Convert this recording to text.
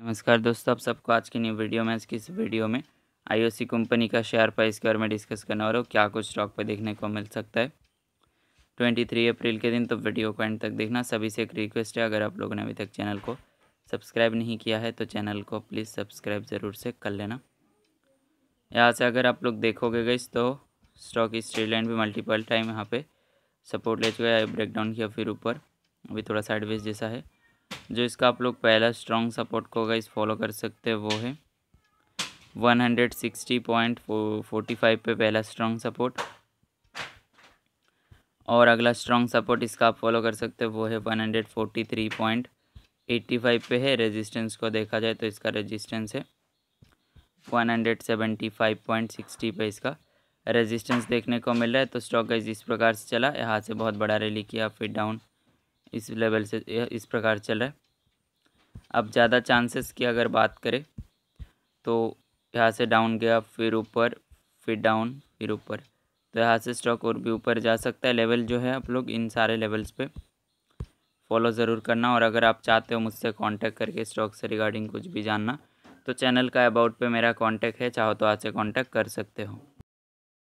नमस्कार दोस्तों आप सबको आज की न्यू वीडियो में आज की इस वीडियो में आईओसी कंपनी का शेयर प्राइस के बारे में डिस्कस करने वाला हूँ क्या कुछ स्टॉक पर देखने को मिल सकता है ट्वेंटी थ्री अप्रैल के दिन तो वीडियो को एंड तक देखना सभी से एक रिक्वेस्ट है अगर आप लोगों ने अभी तक चैनल को सब्सक्राइब नहीं किया है तो चैनल को प्लीज़ सब्सक्राइब ज़रूर से कर लेना यहाँ से अगर आप लोग देखोगे गई तो स्टॉक इस ट्रेड लाइन भी मल्टीपल टाइम यहाँ पर सपोर्ट ले चुका है ब्रेकडाउन किया फिर ऊपर अभी थोड़ा साइडवेज जैसा है जो इसका आप लोग पहला स्ट्रॉन्ग सपोर्ट को गाइस फॉलो कर सकते हैं वो है 160.45 पे पहला स्ट्रॉन्ग सपोर्ट और अगला स्ट्रॉन्ग सपोर्ट इसका आप फॉलो कर सकते हैं वो है 143.85 पे है रेजिस्टेंस को देखा जाए तो इसका रेजिस्टेंस है 175.60 पे इसका रेजिस्टेंस देखने को मिल रहा है तो स्टॉक गाइस इस प्रकार से चला यहाँ से बहुत बड़ा रैली किया फिर डाउन इस लेवल से इस प्रकार चल रहा है अब ज़्यादा चांसेस की अगर बात करें तो यहाँ से डाउन गया फिर ऊपर फिर डाउन फिर ऊपर तो यहाँ से स्टॉक और भी ऊपर जा सकता है लेवल जो है आप लोग इन सारे लेवल्स पे फॉलो ज़रूर करना और अगर आप चाहते हो मुझसे कांटेक्ट करके स्टॉक से रिगार्डिंग कुछ भी जानना तो चैनल का अबाउट पे मेरा कांटेक्ट है चाहो तो आज से कॉन्टैक्ट कर सकते हो